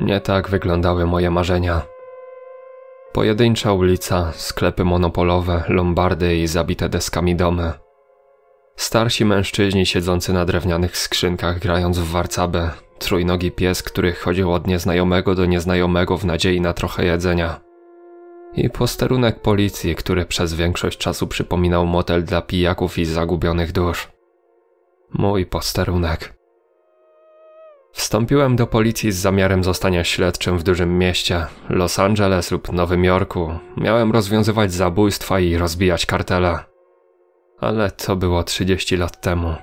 Nie tak wyglądały moje marzenia. Pojedyncza ulica, sklepy monopolowe, lombardy i zabite deskami domy. Starsi mężczyźni siedzący na drewnianych skrzynkach grając w warcabę, trójnogi pies, który chodził od nieznajomego do nieznajomego w nadziei na trochę jedzenia. I posterunek policji, który przez większość czasu przypominał motel dla pijaków i zagubionych dusz. Mój posterunek. Wstąpiłem do policji z zamiarem zostania śledczym w dużym mieście, Los Angeles lub Nowym Jorku. Miałem rozwiązywać zabójstwa i rozbijać kartele. Ale to było 30 lat temu.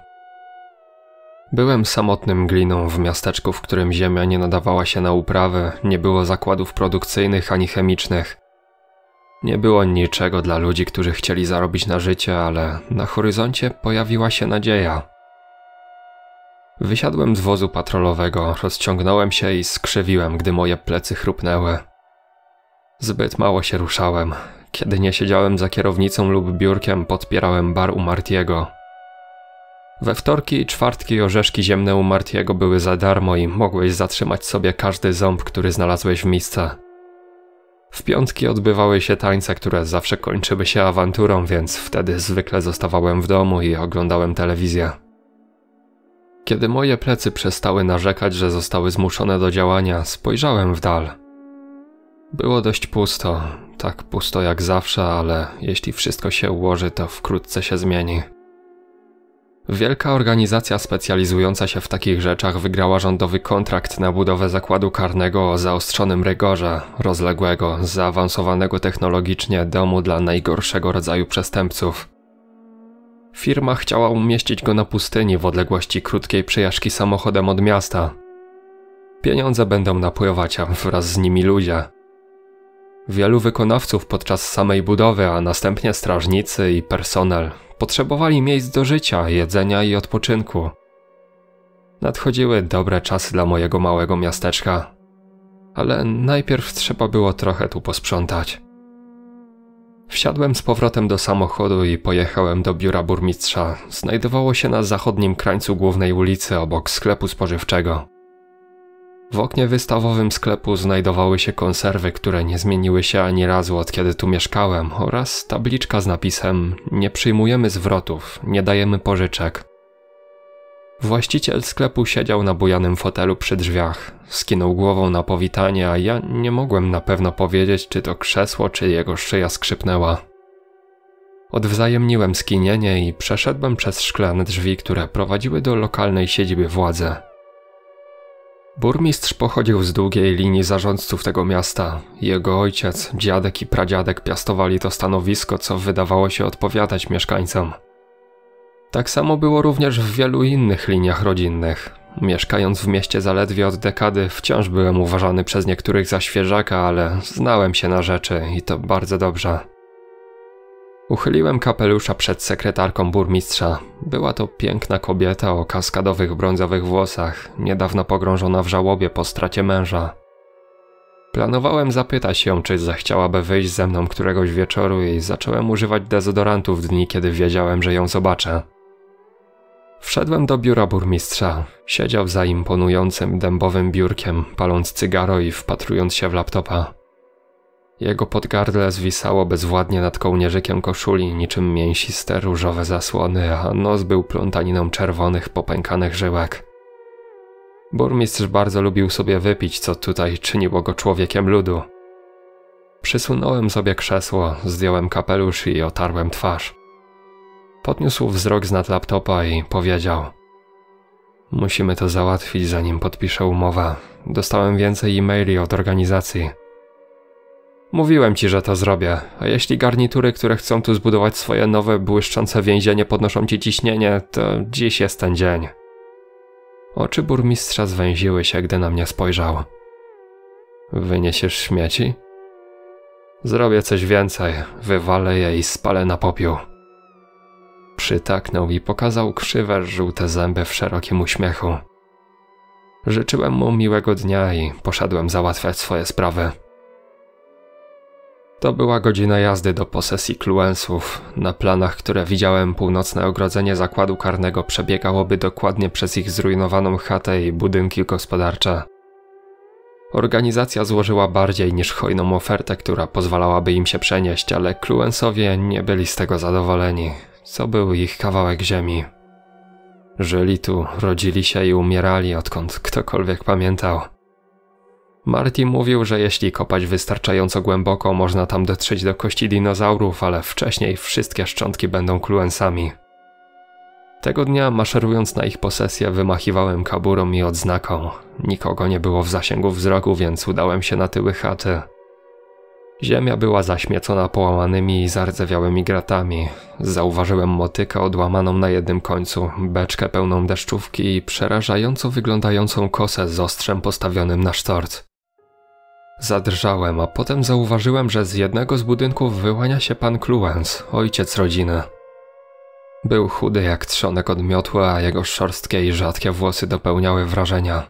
Byłem samotnym gliną w miasteczku, w którym ziemia nie nadawała się na uprawy, nie było zakładów produkcyjnych ani chemicznych. Nie było niczego dla ludzi, którzy chcieli zarobić na życie, ale na horyzoncie pojawiła się nadzieja. Wysiadłem z wozu patrolowego, rozciągnąłem się i skrzywiłem, gdy moje plecy chrupnęły. Zbyt mało się ruszałem. Kiedy nie siedziałem za kierownicą lub biurkiem, podpierałem bar u Martiego. We wtorki i czwartki orzeszki ziemne u Martiego były za darmo i mogłeś zatrzymać sobie każdy ząb, który znalazłeś w misce. W piątki odbywały się tańce, które zawsze kończyły się awanturą, więc wtedy zwykle zostawałem w domu i oglądałem telewizję. Kiedy moje plecy przestały narzekać, że zostały zmuszone do działania, spojrzałem w dal. Było dość pusto, tak pusto jak zawsze, ale jeśli wszystko się ułoży, to wkrótce się zmieni. Wielka organizacja specjalizująca się w takich rzeczach wygrała rządowy kontrakt na budowę zakładu karnego o zaostrzonym rygorze, rozległego, zaawansowanego technologicznie domu dla najgorszego rodzaju przestępców. Firma chciała umieścić go na pustyni w odległości krótkiej przejażdżki samochodem od miasta. Pieniądze będą napływać, a wraz z nimi ludzie. Wielu wykonawców podczas samej budowy, a następnie strażnicy i personel potrzebowali miejsc do życia, jedzenia i odpoczynku. Nadchodziły dobre czasy dla mojego małego miasteczka, ale najpierw trzeba było trochę tu posprzątać. Wsiadłem z powrotem do samochodu i pojechałem do biura burmistrza. Znajdowało się na zachodnim krańcu głównej ulicy obok sklepu spożywczego. W oknie wystawowym sklepu znajdowały się konserwy, które nie zmieniły się ani razu od kiedy tu mieszkałem, oraz tabliczka z napisem: Nie przyjmujemy zwrotów, nie dajemy pożyczek. Właściciel sklepu siedział na bujanym fotelu przy drzwiach. Skinął głową na powitanie, a ja nie mogłem na pewno powiedzieć, czy to krzesło, czy jego szyja skrzypnęła. Odwzajemniłem skinienie i przeszedłem przez szklane drzwi, które prowadziły do lokalnej siedziby władzy. Burmistrz pochodził z długiej linii zarządców tego miasta. Jego ojciec, dziadek i pradziadek piastowali to stanowisko, co wydawało się odpowiadać mieszkańcom. Tak samo było również w wielu innych liniach rodzinnych. Mieszkając w mieście zaledwie od dekady, wciąż byłem uważany przez niektórych za świeżaka, ale znałem się na rzeczy i to bardzo dobrze. Uchyliłem kapelusza przed sekretarką burmistrza. Była to piękna kobieta o kaskadowych brązowych włosach, niedawno pogrążona w żałobie po stracie męża. Planowałem zapytać ją, czy zechciałaby wyjść ze mną któregoś wieczoru i zacząłem używać dezodorantów dni, kiedy wiedziałem, że ją zobaczę. Wszedłem do biura burmistrza. Siedział za imponującym dębowym biurkiem, paląc cygaro i wpatrując się w laptopa. Jego podgardle zwisało bezwładnie nad kołnierzykiem koszuli, niczym mięsiste różowe zasłony, a nos był plątaniną czerwonych, popękanych żyłek. Burmistrz bardzo lubił sobie wypić, co tutaj czyniło go człowiekiem ludu. Przysunąłem sobie krzesło, zdjąłem kapelusz i otarłem twarz. Podniósł wzrok z nad laptopa i powiedział: Musimy to załatwić, zanim podpiszę umowę. Dostałem więcej e-maili od organizacji. Mówiłem ci, że to zrobię, a jeśli garnitury, które chcą tu zbudować swoje nowe, błyszczące więzienie podnoszą ci ciśnienie, to dziś jest ten dzień. Oczy burmistrza zwęziły się, gdy na mnie spojrzał. Wyniesiesz śmieci? Zrobię coś więcej, wywalę je i spalę na popiół. Przytaknął i pokazał krzywe, żółte zęby w szerokim uśmiechu. Życzyłem mu miłego dnia i poszedłem załatwiać swoje sprawy. To była godzina jazdy do posesji Kluensów. Na planach, które widziałem, północne ogrodzenie zakładu karnego przebiegałoby dokładnie przez ich zrujnowaną chatę i budynki gospodarcze. Organizacja złożyła bardziej niż hojną ofertę, która pozwalałaby im się przenieść, ale Kluensowie nie byli z tego zadowoleni co był ich kawałek ziemi. Żyli tu, rodzili się i umierali, odkąd ktokolwiek pamiętał. Marty mówił, że jeśli kopać wystarczająco głęboko, można tam dotrzeć do kości dinozaurów, ale wcześniej wszystkie szczątki będą kluensami. Tego dnia, maszerując na ich posesję, wymachiwałem kaburą i odznaką. Nikogo nie było w zasięgu wzroku, więc udałem się na tyły chaty. Ziemia była zaśmiecona połamanymi i zardzewiałymi gratami. Zauważyłem motykę odłamaną na jednym końcu, beczkę pełną deszczówki i przerażająco wyglądającą kosę z ostrzem postawionym na sztort. Zadrżałem, a potem zauważyłem, że z jednego z budynków wyłania się pan Cluens, ojciec rodziny. Był chudy jak trzonek od miotła, a jego szorstkie i rzadkie włosy dopełniały wrażenia.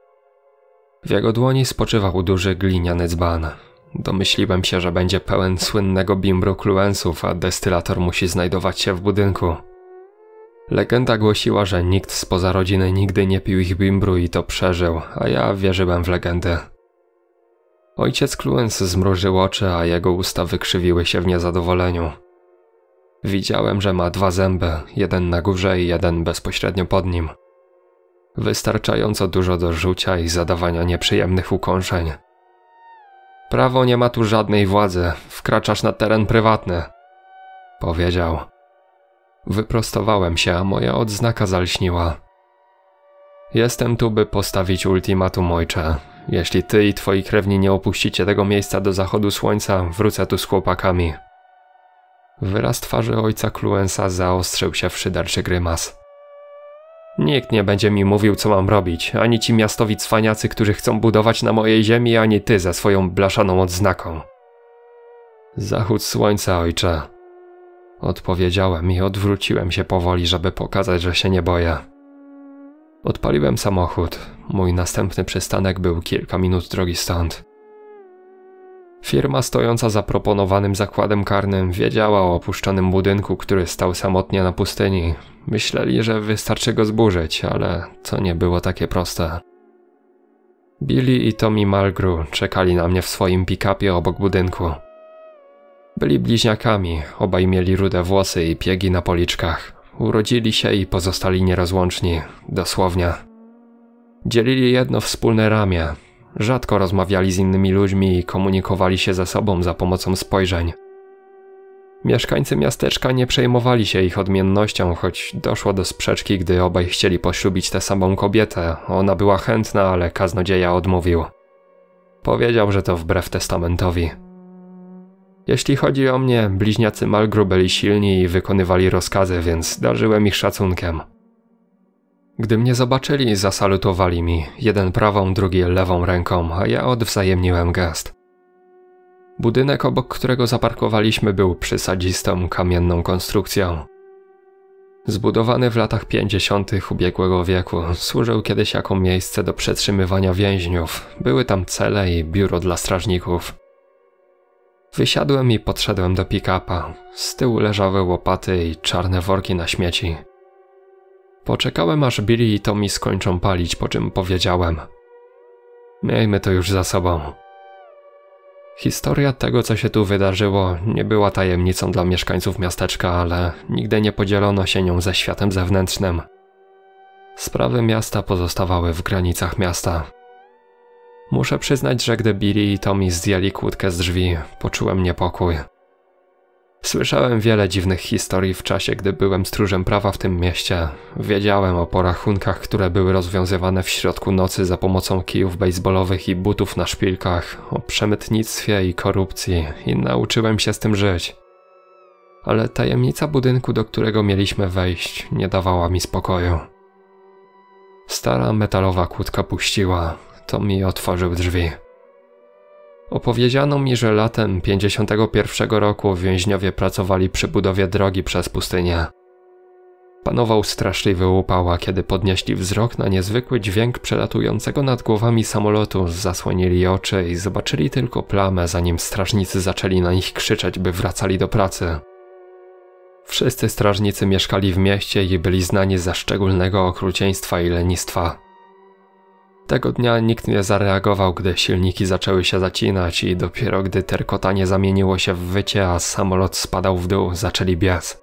W jego dłoni spoczywał duży gliniany dzban. Domyśliłem się, że będzie pełen słynnego bimbru kluensów, a destylator musi znajdować się w budynku. Legenda głosiła, że nikt spoza rodziny nigdy nie pił ich bimbru i to przeżył, a ja wierzyłem w legendę. Ojciec Kluens zmrużył oczy, a jego usta wykrzywiły się w niezadowoleniu. Widziałem, że ma dwa zęby, jeden na górze i jeden bezpośrednio pod nim. Wystarczająco dużo do rzucia i zadawania nieprzyjemnych ukąszeń. Prawo nie ma tu żadnej władzy, wkraczasz na teren prywatny. Powiedział. Wyprostowałem się, a moja odznaka zalśniła. Jestem tu, by postawić ultimatum ojcze. Jeśli ty i twoi krewni nie opuścicie tego miejsca do zachodu słońca, wrócę tu z chłopakami. Wyraz twarzy ojca Kluensa zaostrzył się w szyderczy grymas. Nikt nie będzie mi mówił, co mam robić, ani ci miastowi cwaniacy, którzy chcą budować na mojej ziemi, ani ty ze swoją blaszaną odznaką. Zachód słońca, ojcze. Odpowiedziałem i odwróciłem się powoli, żeby pokazać, że się nie boję. Odpaliłem samochód. Mój następny przystanek był kilka minut drogi stąd. Firma stojąca za proponowanym zakładem karnym wiedziała o opuszczonym budynku, który stał samotnie na pustyni. Myśleli, że wystarczy go zburzyć, ale to nie było takie proste. Billy i Tommy Malgru czekali na mnie w swoim pick-upie obok budynku. Byli bliźniakami, obaj mieli rude włosy i piegi na policzkach. Urodzili się i pozostali nierozłączni, dosłownie. Dzielili jedno wspólne ramię, Rzadko rozmawiali z innymi ludźmi i komunikowali się ze sobą za pomocą spojrzeń. Mieszkańcy miasteczka nie przejmowali się ich odmiennością, choć doszło do sprzeczki, gdy obaj chcieli poślubić tę samą kobietę. Ona była chętna, ale kaznodzieja odmówił. Powiedział, że to wbrew testamentowi. Jeśli chodzi o mnie, bliźniacy Malgru byli silni i wykonywali rozkazy, więc darzyłem ich szacunkiem. Gdy mnie zobaczyli, zasalutowali mi, jeden prawą, drugi lewą ręką, a ja odwzajemniłem gest. Budynek, obok którego zaparkowaliśmy, był przysadzistą, kamienną konstrukcją. Zbudowany w latach 50. ubiegłego wieku, służył kiedyś jako miejsce do przetrzymywania więźniów. Były tam cele i biuro dla strażników. Wysiadłem i podszedłem do pick-upa. Z tyłu leżały łopaty i czarne worki na śmieci. Poczekałem aż Billy i Tommy skończą palić, po czym powiedziałem. Miejmy to już za sobą. Historia tego, co się tu wydarzyło, nie była tajemnicą dla mieszkańców miasteczka, ale nigdy nie podzielono się nią ze światem zewnętrznym. Sprawy miasta pozostawały w granicach miasta. Muszę przyznać, że gdy Billy i Tommy zdjęli kłódkę z drzwi, poczułem niepokój. Słyszałem wiele dziwnych historii w czasie, gdy byłem stróżem prawa w tym mieście. Wiedziałem o porachunkach, które były rozwiązywane w środku nocy za pomocą kijów baseballowych i butów na szpilkach, o przemytnictwie i korupcji i nauczyłem się z tym żyć. Ale tajemnica budynku, do którego mieliśmy wejść, nie dawała mi spokoju. Stara metalowa kłódka puściła, to mi otworzył drzwi. Opowiedziano mi, że latem 51 roku więźniowie pracowali przy budowie drogi przez pustynię. Panował straszliwy upał, a kiedy podnieśli wzrok na niezwykły dźwięk przelatującego nad głowami samolotu, zasłonili oczy i zobaczyli tylko plamę, zanim strażnicy zaczęli na nich krzyczeć, by wracali do pracy. Wszyscy strażnicy mieszkali w mieście i byli znani za szczególnego okrucieństwa i lenistwa. Tego dnia nikt nie zareagował, gdy silniki zaczęły się zacinać i dopiero gdy terkotanie zamieniło się w wycie, a samolot spadał w dół, zaczęli biec.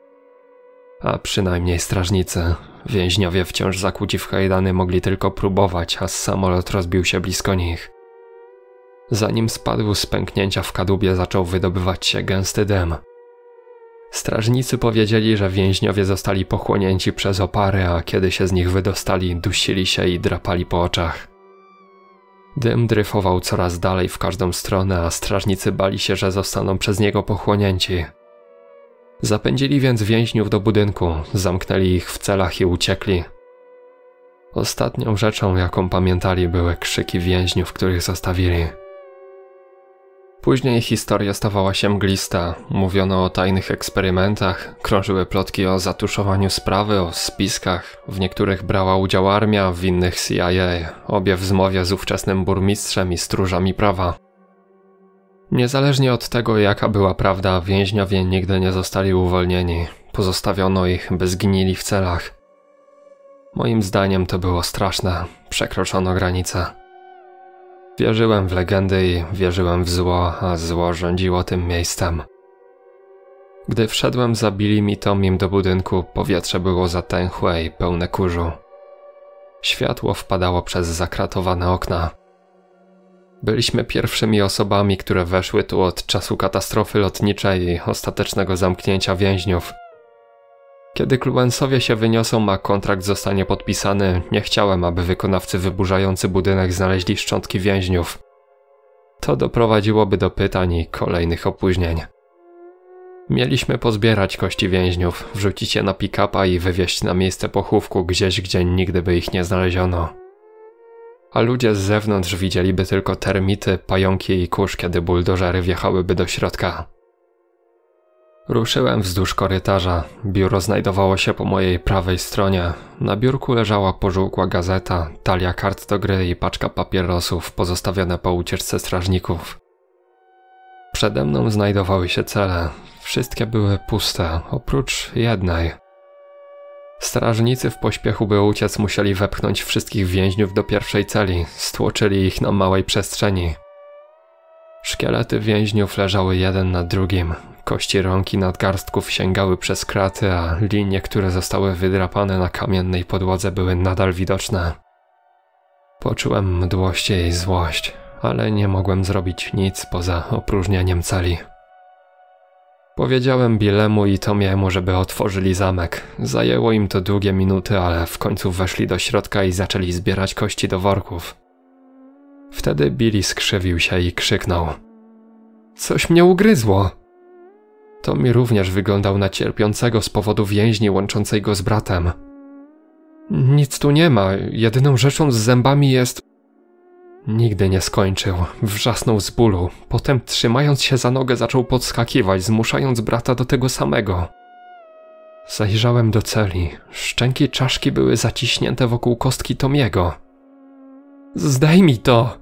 A przynajmniej strażnicy. Więźniowie wciąż zakłóci w kajdany mogli tylko próbować, a samolot rozbił się blisko nich. Zanim spadł z pęknięcia w kadłubie, zaczął wydobywać się gęsty dym. Strażnicy powiedzieli, że więźniowie zostali pochłonięci przez opary, a kiedy się z nich wydostali, dusili się i drapali po oczach. Dym dryfował coraz dalej w każdą stronę, a strażnicy bali się, że zostaną przez niego pochłonięci. Zapędzili więc więźniów do budynku, zamknęli ich w celach i uciekli. Ostatnią rzeczą, jaką pamiętali, były krzyki więźniów, których zostawili. Później historia stawała się mglista. Mówiono o tajnych eksperymentach, krążyły plotki o zatuszowaniu sprawy, o spiskach. W niektórych brała udział armia, w innych CIA. Obie w zmowie z ówczesnym burmistrzem i stróżami prawa. Niezależnie od tego, jaka była prawda, więźniowie nigdy nie zostali uwolnieni. Pozostawiono ich, by zginili w celach. Moim zdaniem to było straszne. Przekroczono granicę. Wierzyłem w legendy i wierzyłem w zło, a zło rządziło tym miejscem. Gdy wszedłem, zabili mi Tomim do budynku, powietrze było zatęchłe i pełne kurzu. Światło wpadało przez zakratowane okna. Byliśmy pierwszymi osobami, które weszły tu od czasu katastrofy lotniczej i ostatecznego zamknięcia więźniów. Kiedy Kluensowie się wyniosą, a kontrakt zostanie podpisany, nie chciałem, aby wykonawcy wyburzający budynek znaleźli szczątki więźniów. To doprowadziłoby do pytań i kolejnych opóźnień. Mieliśmy pozbierać kości więźniów, wrzucić je na pick-upa i wywieźć na miejsce pochówku gdzieś, gdzie nigdy by ich nie znaleziono. A ludzie z zewnątrz widzieliby tylko termity, pająki i kurz, kiedy buldożery wjechałyby do środka. Ruszyłem wzdłuż korytarza. Biuro znajdowało się po mojej prawej stronie. Na biurku leżała pożółkła gazeta, talia kart do gry i paczka papierosów pozostawione po ucieczce strażników. Przede mną znajdowały się cele. Wszystkie były puste, oprócz jednej. Strażnicy w pośpiechu, by uciec, musieli wepchnąć wszystkich więźniów do pierwszej celi, stłoczyli ich na małej przestrzeni. Szkielety więźniów leżały jeden na drugim, Kości rąk i nadgarstków sięgały przez kraty, a linie, które zostały wydrapane na kamiennej podłodze były nadal widoczne. Poczułem mdłość i złość, ale nie mogłem zrobić nic poza opróżnianiem celi. Powiedziałem Bilemu i Tomiemu, żeby otworzyli zamek. Zajęło im to długie minuty, ale w końcu weszli do środka i zaczęli zbierać kości do worków. Wtedy Billy skrzywił się i krzyknął. Coś mnie ugryzło! Tommy również wyglądał na cierpiącego z powodu więźni łączącej go z bratem. Nic tu nie ma, jedyną rzeczą z zębami jest... Nigdy nie skończył, wrzasnął z bólu, potem trzymając się za nogę zaczął podskakiwać, zmuszając brata do tego samego. Zajrzałem do celi, szczęki czaszki były zaciśnięte wokół kostki Tomiego. Zdejmij to!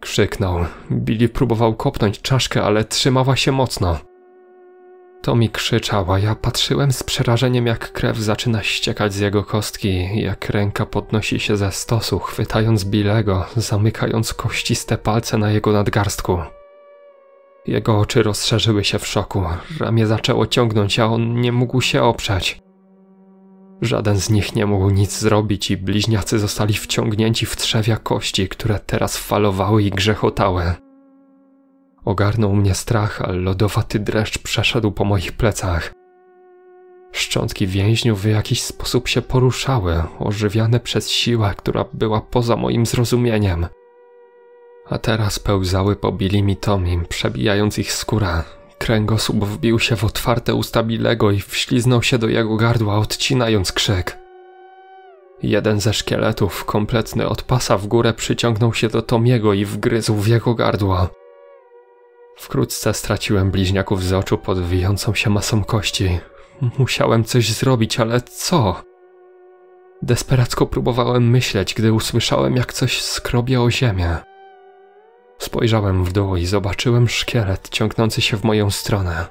Krzyknął. Billy próbował kopnąć czaszkę, ale trzymała się mocno. To mi krzyczała, ja patrzyłem z przerażeniem, jak krew zaczyna ściekać z jego kostki, jak ręka podnosi się ze stosu, chwytając Bilego, zamykając kościste palce na jego nadgarstku. Jego oczy rozszerzyły się w szoku, ramię zaczęło ciągnąć, a on nie mógł się oprzeć. Żaden z nich nie mógł nic zrobić i bliźniacy zostali wciągnięci w trzewia kości, które teraz falowały i grzechotały. Ogarnął mnie strach, a lodowaty dreszcz przeszedł po moich plecach. Szczątki więźniów w jakiś sposób się poruszały, ożywiane przez siłę, która była poza moim zrozumieniem. A teraz pełzały po Bilimi Tomim, przebijając ich skórę. Kręgosłup wbił się w otwarte usta Bilego i wśliznął się do jego gardła, odcinając krzyk. Jeden ze szkieletów, kompletny od pasa w górę, przyciągnął się do Tomiego i wgryzł w jego gardło. Wkrótce straciłem bliźniaków z oczu pod wijącą się masą kości. Musiałem coś zrobić, ale co? Desperacko próbowałem myśleć, gdy usłyszałem, jak coś skrobie o ziemię. Spojrzałem w dół i zobaczyłem szkielet ciągnący się w moją stronę.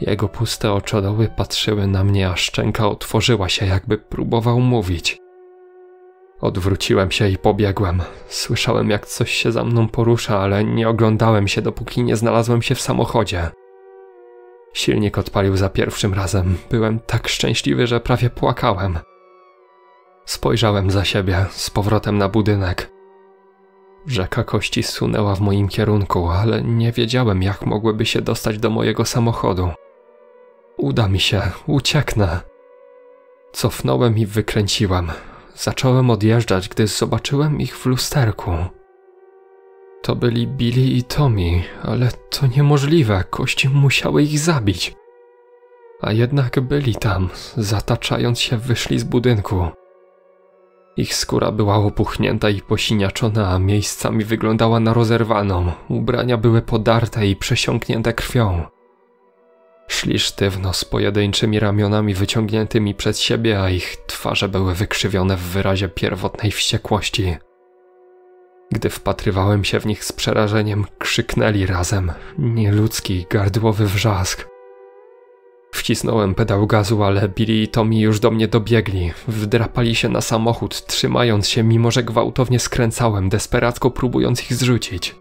Jego puste oczodoły patrzyły na mnie, a szczęka otworzyła się, jakby próbował mówić. Odwróciłem się i pobiegłem. Słyszałem, jak coś się za mną porusza, ale nie oglądałem się, dopóki nie znalazłem się w samochodzie. Silnik odpalił za pierwszym razem. Byłem tak szczęśliwy, że prawie płakałem. Spojrzałem za siebie, z powrotem na budynek. Rzeka kości sunęła w moim kierunku, ale nie wiedziałem, jak mogłyby się dostać do mojego samochodu. Uda mi się, ucieknę. Cofnąłem i wykręciłem. Zacząłem odjeżdżać, gdy zobaczyłem ich w lusterku. To byli Billy i Tommy, ale to niemożliwe, kości musiały ich zabić. A jednak byli tam, zataczając się wyszli z budynku. Ich skóra była opuchnięta i posiniaczona, a miejscami wyglądała na rozerwaną. Ubrania były podarte i przesiąknięte krwią. Szli sztywno z pojedynczymi ramionami wyciągniętymi przed siebie, a ich twarze były wykrzywione w wyrazie pierwotnej wściekłości. Gdy wpatrywałem się w nich z przerażeniem, krzyknęli razem nieludzki, gardłowy wrzask. Wcisnąłem pedał gazu, ale Billy i Tommy już do mnie dobiegli. Wdrapali się na samochód, trzymając się, mimo że gwałtownie skręcałem, desperacko próbując ich zrzucić.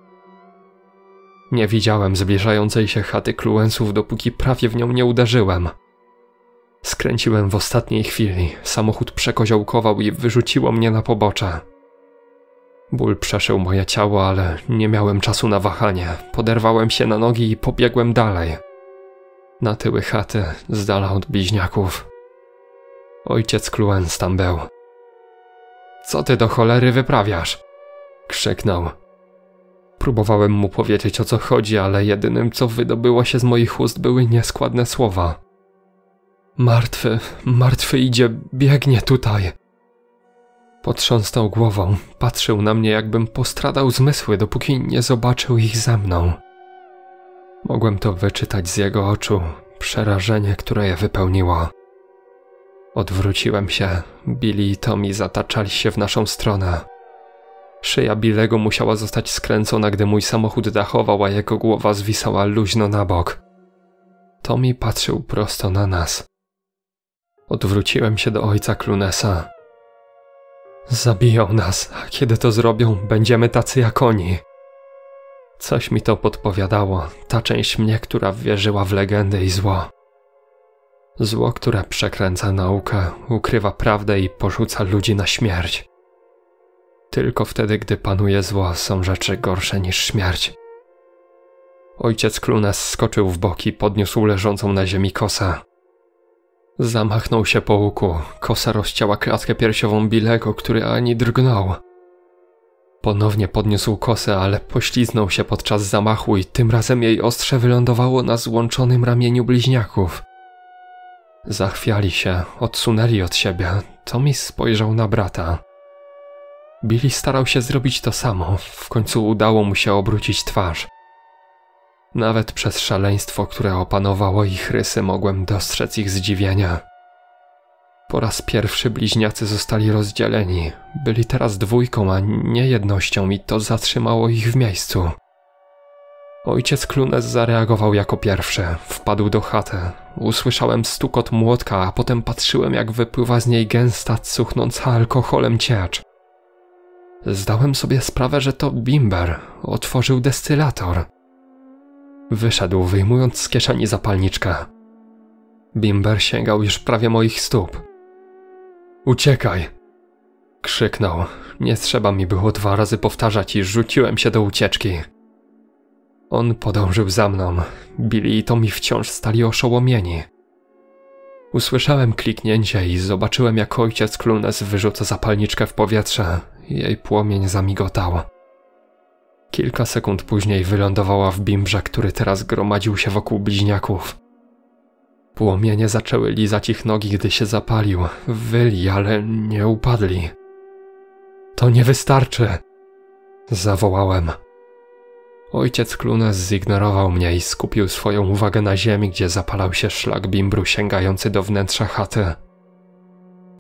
Nie widziałem zbliżającej się chaty Kluensów, dopóki prawie w nią nie uderzyłem. Skręciłem w ostatniej chwili, samochód przekoziołkował i wyrzuciło mnie na pobocze. Ból przeszył moje ciało, ale nie miałem czasu na wahanie. Poderwałem się na nogi i pobiegłem dalej. Na tyły chaty, z dala od bliźniaków. Ojciec Kluens tam był. Co ty do cholery wyprawiasz? Krzyknął. Próbowałem mu powiedzieć o co chodzi, ale jedynym co wydobyło się z moich ust były nieskładne słowa. Martwy, martwy idzie, biegnie tutaj. Potrząsnął głową, patrzył na mnie, jakbym postradał zmysły, dopóki nie zobaczył ich za mną. Mogłem to wyczytać z jego oczu, przerażenie, które je wypełniło. Odwróciłem się, Billy i Tommy zataczali się w naszą stronę. Szyja Bilego musiała zostać skręcona, gdy mój samochód dachował, a jego głowa zwisała luźno na bok. Tommy patrzył prosto na nas. Odwróciłem się do ojca Klunesa. Zabiją nas, a kiedy to zrobią, będziemy tacy jak oni. Coś mi to podpowiadało, ta część mnie, która wierzyła w legendy i zło. Zło, które przekręca naukę, ukrywa prawdę i porzuca ludzi na śmierć. Tylko wtedy, gdy panuje zło, są rzeczy gorsze niż śmierć. Ojciec Klunas skoczył w boki, podniósł leżącą na ziemi kosę. Zamachnął się po łuku. Kosa rozcięła klatkę piersiową Bilego, który ani drgnął. Ponownie podniósł kosę, ale pośliznął się podczas zamachu i tym razem jej ostrze wylądowało na złączonym ramieniu bliźniaków. Zachwiali się, odsunęli od siebie. Tomis spojrzał na brata. Billy starał się zrobić to samo, w końcu udało mu się obrócić twarz. Nawet przez szaleństwo, które opanowało ich rysy, mogłem dostrzec ich zdziwienia. Po raz pierwszy bliźniacy zostali rozdzieleni. Byli teraz dwójką, a nie jednością, i to zatrzymało ich w miejscu. Ojciec Klunes zareagował jako pierwszy. Wpadł do chaty. Usłyszałem stukot młotka, a potem patrzyłem, jak wypływa z niej gęsta, cuchnąca alkoholem ciecz. Zdałem sobie sprawę, że to Bimber otworzył destylator. Wyszedł, wyjmując z kieszeni zapalniczkę. Bimber sięgał już prawie moich stóp. Uciekaj! Krzyknął. Nie trzeba mi było dwa razy powtarzać i rzuciłem się do ucieczki. On podążył za mną. Billy i Tommy wciąż stali oszołomieni. Usłyszałem kliknięcie i zobaczyłem, jak ojciec Clunes wyrzuca zapalniczkę w powietrze jej płomień zamigotał. Kilka sekund później wylądowała w bimbrze, który teraz gromadził się wokół bliźniaków. Płomienie zaczęły lizać ich nogi, gdy się zapalił. Wyli, ale nie upadli. To nie wystarczy! Zawołałem. Ojciec Klunes zignorował mnie i skupił swoją uwagę na ziemi, gdzie zapalał się szlak bimbru sięgający do wnętrza chaty.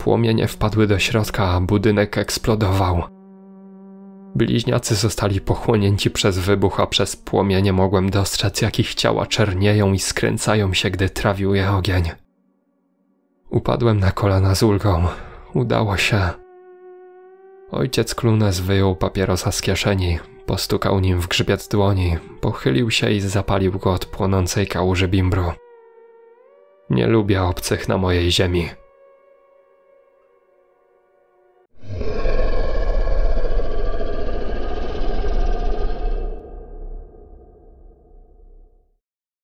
Płomienie wpadły do środka, a budynek eksplodował. Bliźniacy zostali pochłonięci przez wybuch, a przez płomienie mogłem dostrzec, jak ich ciała czernieją i skręcają się, gdy trawił je ogień. Upadłem na kolana z ulgą. Udało się. Ojciec Klunes wyjął papierosa z kieszeni, postukał nim w grzbiet dłoni, pochylił się i zapalił go od płonącej kałuży bimbru. Nie lubię obcych na mojej ziemi.